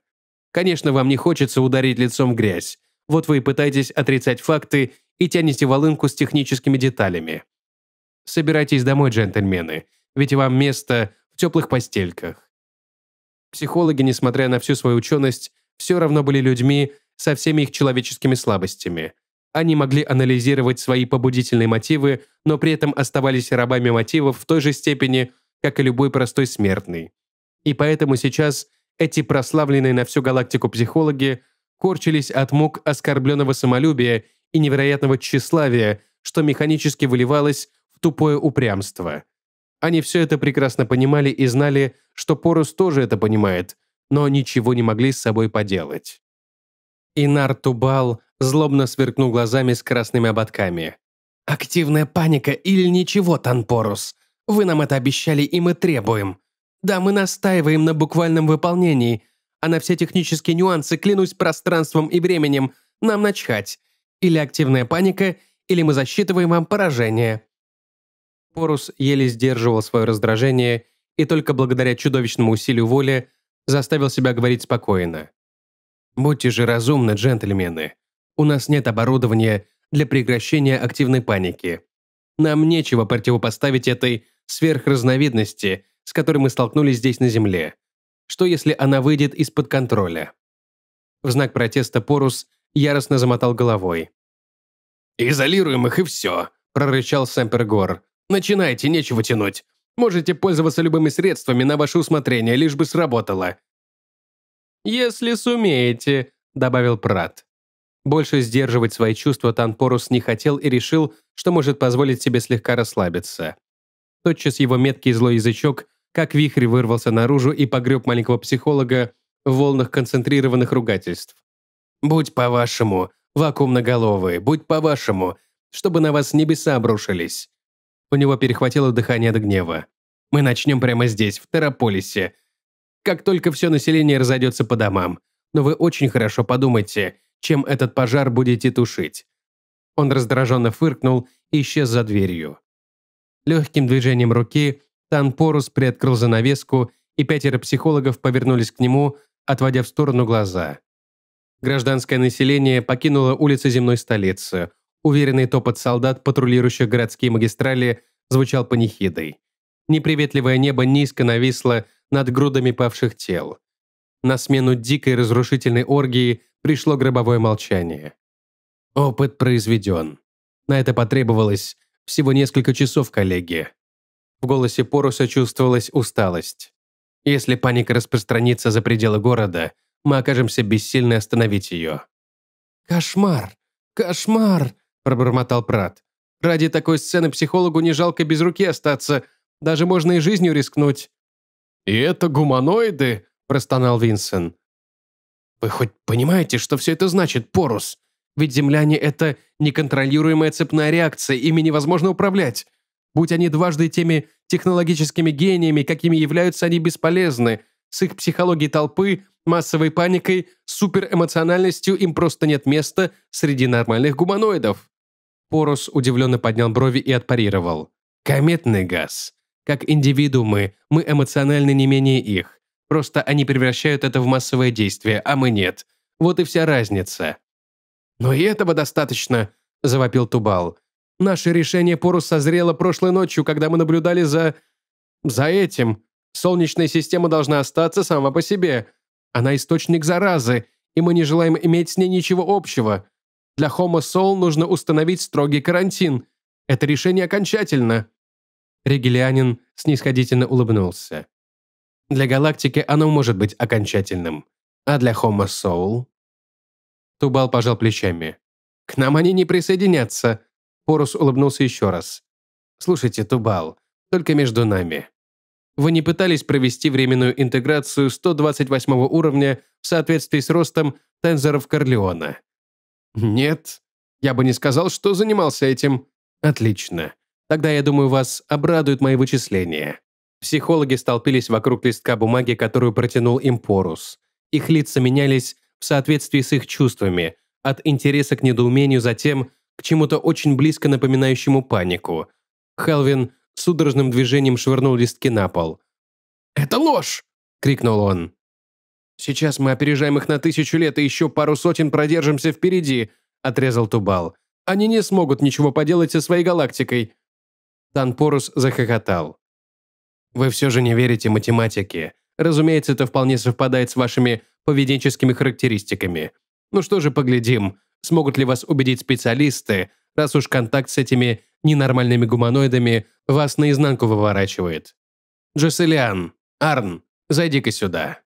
Speaker 1: Конечно, вам не хочется ударить лицом в грязь. Вот вы и пытаетесь отрицать факты и тянете волынку с техническими деталями. Собирайтесь домой, джентльмены, ведь вам место в теплых постельках. Психологи, несмотря на всю свою ученость, все равно были людьми со всеми их человеческими слабостями. Они могли анализировать свои побудительные мотивы, но при этом оставались рабами мотивов в той же степени, как и любой простой смертный. И поэтому сейчас – эти прославленные на всю галактику психологи корчились от мук оскорбленного самолюбия и невероятного тщеславия, что механически выливалось в тупое упрямство. Они все это прекрасно понимали и знали, что Порус тоже это понимает, но ничего не могли с собой поделать. Инар Тубал злобно сверкнул глазами с красными ободками. «Активная паника или ничего, Танпорус. Вы нам это обещали, и мы требуем. Да, мы настаиваем на буквальном выполнении, а на все технические нюансы, клянусь пространством и временем, нам начхать. Или активная паника, или мы засчитываем вам поражение. Порус еле сдерживал свое раздражение и только благодаря чудовищному усилию воли заставил себя говорить спокойно. «Будьте же разумны, джентльмены. У нас нет оборудования для прекращения активной паники. Нам нечего противопоставить этой сверхразновидности, с которой мы столкнулись здесь на Земле. Что, если она выйдет из-под контроля? В знак протеста Порус яростно замотал головой. «Изолируем их и все», – прорычал Сэмпергор. «Начинайте, нечего тянуть. Можете пользоваться любыми средствами на ваше усмотрение, лишь бы сработало». «Если сумеете», – добавил Прат. Больше сдерживать свои чувства Танпорус не хотел и решил, что может позволить себе слегка расслабиться. Тотчас его меткий злой язычок как вихрь вырвался наружу и погреб маленького психолога в волнах концентрированных ругательств. «Будь по-вашему, вакуумноголовые, будь по-вашему, чтобы на вас небеса обрушились». У него перехватило дыхание от гнева. «Мы начнем прямо здесь, в Тераполисе. Как только все население разойдется по домам. Но вы очень хорошо подумайте, чем этот пожар будете тушить». Он раздраженно фыркнул и исчез за дверью. Легким движением руки – Танпорус приоткрыл занавеску, и пятеро психологов повернулись к нему, отводя в сторону глаза. Гражданское население покинуло улицы земной столицы. Уверенный топот солдат, патрулирующих городские магистрали, звучал панихидой. Неприветливое небо низко нависло над грудами павших тел. На смену дикой разрушительной оргии пришло гробовое молчание. Опыт произведен. На это потребовалось всего несколько часов, коллеги. В голосе Поруса чувствовалась усталость. Если паника распространится за пределы города, мы окажемся бессильны остановить ее. «Кошмар! Кошмар!» – пробормотал Прат. «Ради такой сцены психологу не жалко без руки остаться. Даже можно и жизнью рискнуть». «И это гуманоиды?» – простонал Винсен. «Вы хоть понимаете, что все это значит, Порус? Ведь земляне – это неконтролируемая цепная реакция, ими невозможно управлять. Будь они дважды теми технологическими гениями, какими являются они бесполезны, с их психологией толпы, массовой паникой, суперэмоциональностью им просто нет места среди нормальных гуманоидов. Порус удивленно поднял брови и отпарировал. Кометный газ. Как индивидуумы, мы эмоциональны не менее их. Просто они превращают это в массовое действие, а мы нет. Вот и вся разница. «Но и этого достаточно», – завопил Тубал. Наше решение пору созрело прошлой ночью, когда мы наблюдали за... за этим. Солнечная система должна остаться сама по себе. Она источник заразы, и мы не желаем иметь с ней ничего общего. Для Homo Sol нужно установить строгий карантин. Это решение окончательно». Ригелианин снисходительно улыбнулся. «Для галактики оно может быть окончательным. А для Homo Soul?» Тубал пожал плечами. «К нам они не присоединятся. Порус улыбнулся еще раз. «Слушайте, Тубал, только между нами. Вы не пытались провести временную интеграцию 128 уровня в соответствии с ростом тензоров Корлеона?» «Нет. Я бы не сказал, что занимался этим». «Отлично. Тогда, я думаю, вас обрадуют мои вычисления». Психологи столпились вокруг листка бумаги, которую протянул им Порус. Их лица менялись в соответствии с их чувствами, от интереса к недоумению, затем к чему-то очень близко напоминающему панику. Халвин судорожным движением швырнул листки на пол. «Это ложь!» – крикнул он. «Сейчас мы опережаем их на тысячу лет и еще пару сотен продержимся впереди», – отрезал Тубал. «Они не смогут ничего поделать со своей галактикой». Танпорус захохотал. «Вы все же не верите математике. Разумеется, это вполне совпадает с вашими поведенческими характеристиками. Ну что же, поглядим, Смогут ли вас убедить специалисты, раз уж контакт с этими ненормальными гуманоидами вас наизнанку выворачивает? Джесселиан, Арн, зайди-ка сюда.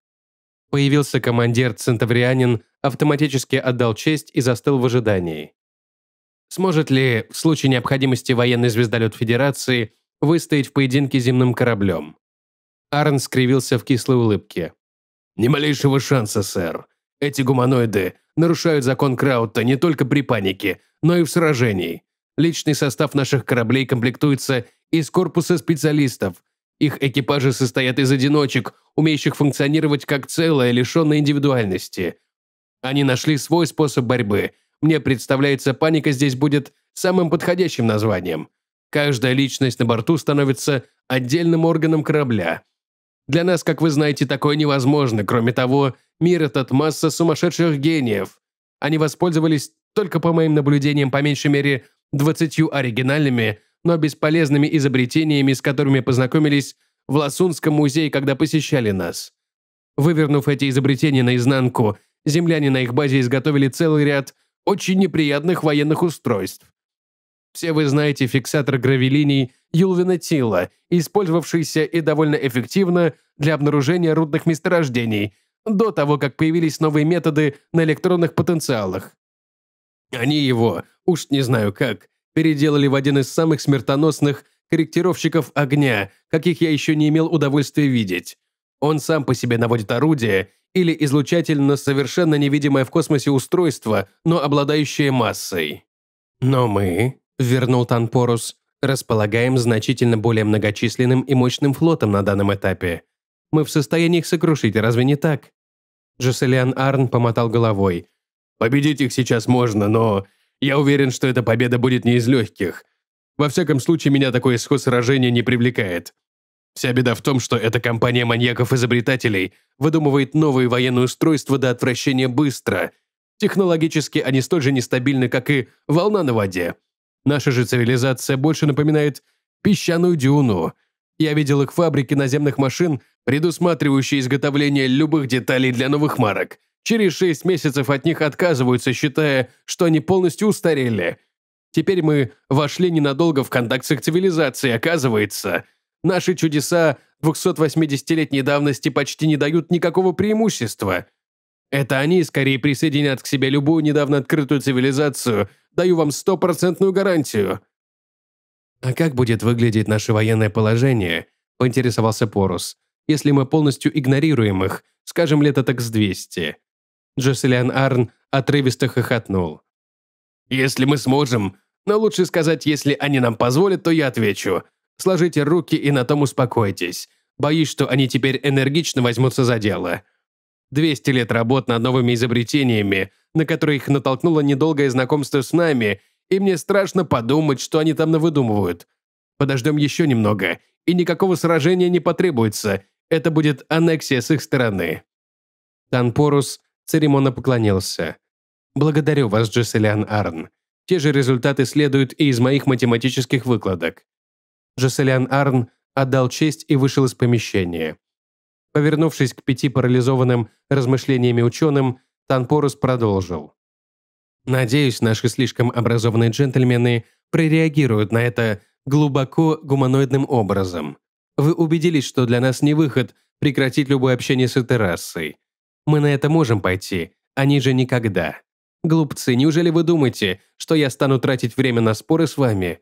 Speaker 1: Появился командир-центаврианин, автоматически отдал честь и застыл в ожидании. Сможет ли, в случае необходимости военный звездолет Федерации, выстоять в поединке земным кораблем? Арн скривился в кислой улыбке. «Ни малейшего шанса, сэр. Эти гуманоиды нарушают закон Краутта не только при панике, но и в сражении. Личный состав наших кораблей комплектуется из корпуса специалистов. Их экипажи состоят из одиночек, умеющих функционировать как целое, лишенное индивидуальности. Они нашли свой способ борьбы. Мне представляется, паника здесь будет самым подходящим названием. Каждая личность на борту становится отдельным органом корабля. Для нас, как вы знаете, такое невозможно. Кроме того, Мир этот масса сумасшедших гениев. Они воспользовались только по моим наблюдениям по меньшей мере двадцатью оригинальными, но бесполезными изобретениями, с которыми познакомились в Ласунском музее, когда посещали нас. Вывернув эти изобретения наизнанку, земляне на их базе изготовили целый ряд очень неприятных военных устройств. Все вы знаете фиксатор гравилиний Юлвина Тила, использовавшийся и довольно эффективно для обнаружения рудных месторождений, до того, как появились новые методы на электронных потенциалах. Они его, уж не знаю как, переделали в один из самых смертоносных корректировщиков огня, каких я еще не имел удовольствия видеть. Он сам по себе наводит орудие или излучатель на совершенно невидимое в космосе устройство, но обладающее массой. Но мы, вернул Танпорус, располагаем значительно более многочисленным и мощным флотом на данном этапе. Мы в состоянии их сокрушить, разве не так?» Джоселиан Арн помотал головой. «Победить их сейчас можно, но я уверен, что эта победа будет не из легких. Во всяком случае, меня такой исход сражения не привлекает. Вся беда в том, что эта компания маньяков-изобретателей выдумывает новые военные устройства до отвращения быстро. Технологически они столь же нестабильны, как и волна на воде. Наша же цивилизация больше напоминает песчаную дюну. Я видел их фабрики наземных машин, предусматривающие изготовление любых деталей для новых марок. Через шесть месяцев от них отказываются, считая, что они полностью устарели. Теперь мы вошли ненадолго в контакт с их цивилизацией, оказывается. Наши чудеса 280-летней давности почти не дают никакого преимущества. Это они скорее присоединят к себе любую недавно открытую цивилизацию, даю вам стопроцентную гарантию. «А как будет выглядеть наше военное положение?» – поинтересовался Порус. «Если мы полностью игнорируем их, скажем, лето так с 200». Джоселиан Арн отрывисто хохотнул. «Если мы сможем, но лучше сказать, если они нам позволят, то я отвечу. Сложите руки и на том успокойтесь. Боюсь, что они теперь энергично возьмутся за дело». 200 лет работ над новыми изобретениями, на которые их натолкнуло недолгое знакомство с нами и мне страшно подумать, что они там навыдумывают. Подождем еще немного, и никакого сражения не потребуется. Это будет аннексия с их стороны». Танпорус церемонно поклонился. «Благодарю вас, Джесселиан Арн. Те же результаты следуют и из моих математических выкладок». Джесселиан Арн отдал честь и вышел из помещения. Повернувшись к пяти парализованным размышлениями ученым, Танпорус продолжил. Надеюсь, наши слишком образованные джентльмены прореагируют на это глубоко гуманоидным образом. Вы убедились, что для нас не выход прекратить любое общение с этой расой. Мы на это можем пойти, они же никогда. Глупцы, неужели вы думаете, что я стану тратить время на споры с вами?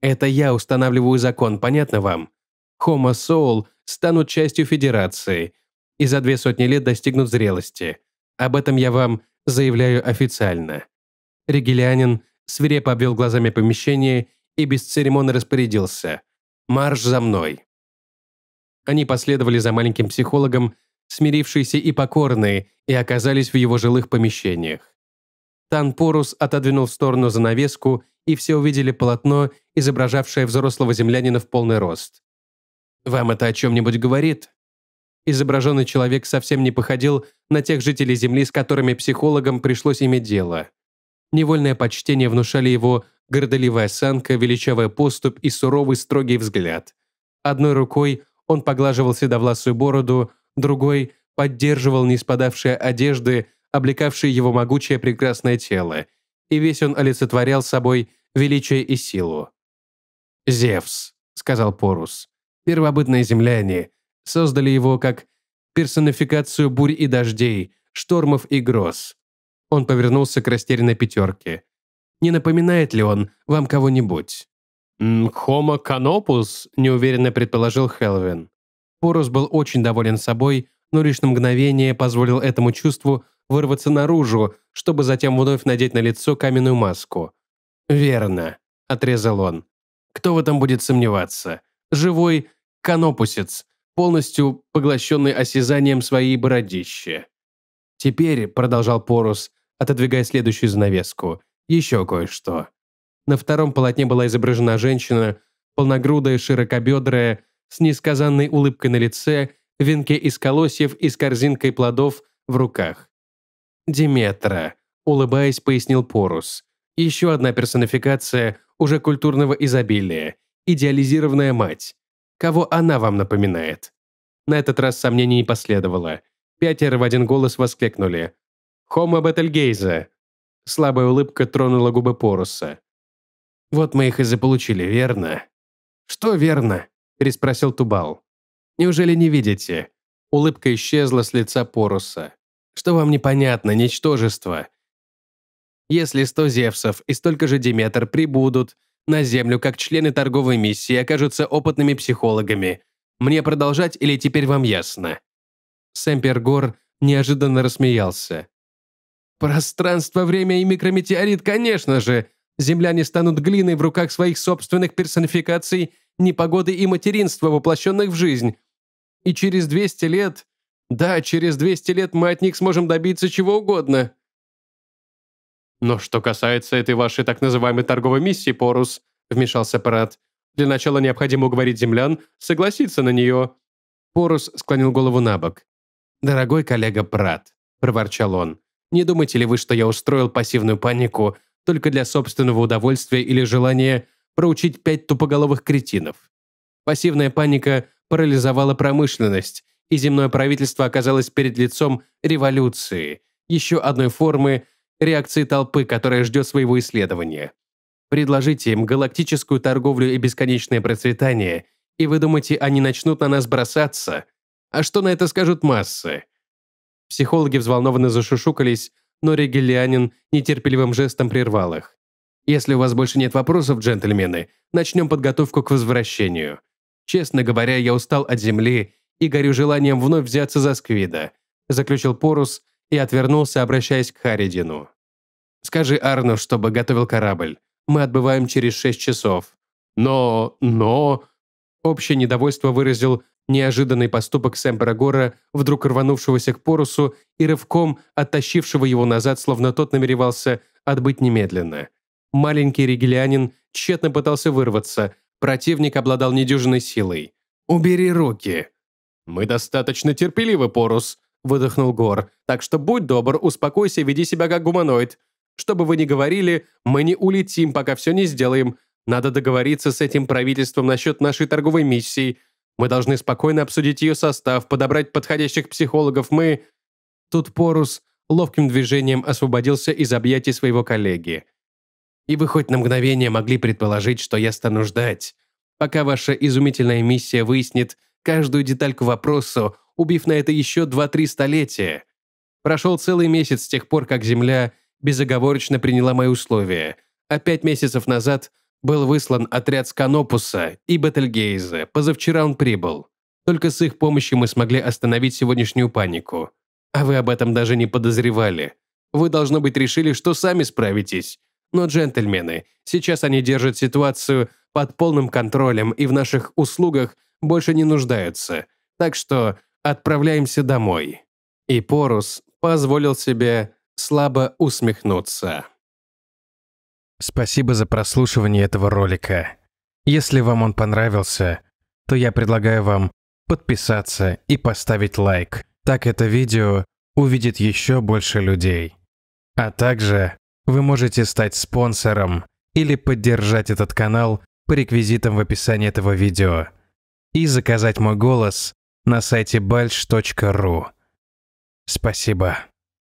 Speaker 1: Это я устанавливаю закон, понятно вам? Homo Soul станут частью Федерации и за две сотни лет достигнут зрелости. Об этом я вам заявляю официально. Ригелианин свирепо обвел глазами помещение и без церемонно распорядился. «Марш за мной!» Они последовали за маленьким психологом, смирившиеся и покорные, и оказались в его жилых помещениях. Танпорус отодвинул в сторону занавеску, и все увидели полотно, изображавшее взрослого землянина в полный рост. «Вам это о чем-нибудь говорит?» Изображенный человек совсем не походил на тех жителей Земли, с которыми психологам пришлось иметь дело. Невольное почтение внушали его гордоливая осанка, величавая поступь и суровый строгий взгляд. Одной рукой он поглаживал седовласую бороду, другой поддерживал неиспадавшие одежды, облекавшие его могучее прекрасное тело, и весь он олицетворял собой величие и силу. «Зевс», — сказал Порус, — «первобытные земляне создали его как персонификацию бурь и дождей, штормов и гроз, он повернулся к растерянной пятерке. «Не напоминает ли он вам кого-нибудь?» «Хомо канопус», – неуверенно предположил Хелвин. Порус был очень доволен собой, но лишь на мгновение позволил этому чувству вырваться наружу, чтобы затем вновь надеть на лицо каменную маску. «Верно», – отрезал он. «Кто в этом будет сомневаться? Живой канопусец, полностью поглощенный осязанием своей бородищи». «Теперь», – продолжал Порус, отодвигая следующую занавеску. Еще кое-что. На втором полотне была изображена женщина, полногрудая, широкобедрая, с несказанной улыбкой на лице, в венке из колосьев и с корзинкой плодов в руках. «Диметра», — улыбаясь, пояснил Порус. «Еще одна персонификация уже культурного изобилия, идеализированная мать. Кого она вам напоминает?» На этот раз сомнений не последовало. Пятеро в один голос воскликнули. Хома Бетельгейза». Слабая улыбка тронула губы Поруса. «Вот мы их и заполучили, верно?» «Что верно?» – переспросил Тубал. «Неужели не видите?» Улыбка исчезла с лица Поруса. «Что вам непонятно, ничтожество? Если сто Зевсов и столько же Диметр прибудут на Землю как члены торговой миссии окажутся опытными психологами, мне продолжать или теперь вам ясно?» Гор неожиданно рассмеялся. Пространство, время и микрометеорит, конечно же. Земляне станут глиной в руках своих собственных персонификаций, непогоды и материнства, воплощенных в жизнь. И через 200 лет... Да, через 200 лет мы от них сможем добиться чего угодно. Но что касается этой вашей так называемой торговой миссии, Порус, вмешался Парад, для начала необходимо уговорить землян согласиться на нее. Порус склонил голову на бок. «Дорогой коллега Прат», — проворчал он, не думаете ли вы, что я устроил пассивную панику только для собственного удовольствия или желания проучить пять тупоголовых кретинов? Пассивная паника парализовала промышленность, и земное правительство оказалось перед лицом революции, еще одной формы реакции толпы, которая ждет своего исследования. Предложите им галактическую торговлю и бесконечное процветание, и вы думаете, они начнут на нас бросаться? А что на это скажут массы? Психологи взволнованно зашушукались, но Регелианин нетерпеливым жестом прервал их. «Если у вас больше нет вопросов, джентльмены, начнем подготовку к возвращению. Честно говоря, я устал от земли и горю желанием вновь взяться за Сквида», заключил Порус и отвернулся, обращаясь к Харидину. «Скажи Арну, чтобы готовил корабль. Мы отбываем через шесть часов». «Но... но...» Общее недовольство выразил Неожиданный поступок Сэмпера Гора, вдруг рванувшегося к порусу и рывком оттащившего его назад, словно тот намеревался отбыть немедленно. Маленький регелянин тщетно пытался вырваться, противник обладал недюжиной силой. «Убери руки!» «Мы достаточно терпеливы, Порус», — выдохнул Гор. «Так что будь добр, успокойся и веди себя как гуманоид. Что бы вы ни говорили, мы не улетим, пока все не сделаем. Надо договориться с этим правительством насчет нашей торговой миссии. Мы должны спокойно обсудить ее состав, подобрать подходящих психологов. Мы...» Тут Порус ловким движением освободился из объятий своего коллеги. «И вы хоть на мгновение могли предположить, что я стану ждать, пока ваша изумительная миссия выяснит каждую деталь к вопросу, убив на это еще 2-3 столетия. Прошел целый месяц с тех пор, как Земля безоговорочно приняла мои условия, а пять месяцев назад был выслан отряд Сканопуса и Бетельгейза. Позавчера он прибыл. Только с их помощью мы смогли остановить сегодняшнюю панику. А вы об этом даже не подозревали. Вы, должно быть, решили, что сами справитесь. Но, джентльмены, сейчас они держат ситуацию под полным контролем и в наших услугах больше не нуждаются. Так что отправляемся домой». И Порус позволил себе слабо усмехнуться. Спасибо за прослушивание этого ролика. Если вам он понравился, то я предлагаю вам подписаться и поставить лайк. Так это видео увидит еще больше людей. А также вы можете стать спонсором или поддержать этот канал по реквизитам в описании этого видео и заказать мой голос на сайте balch.ru. Спасибо.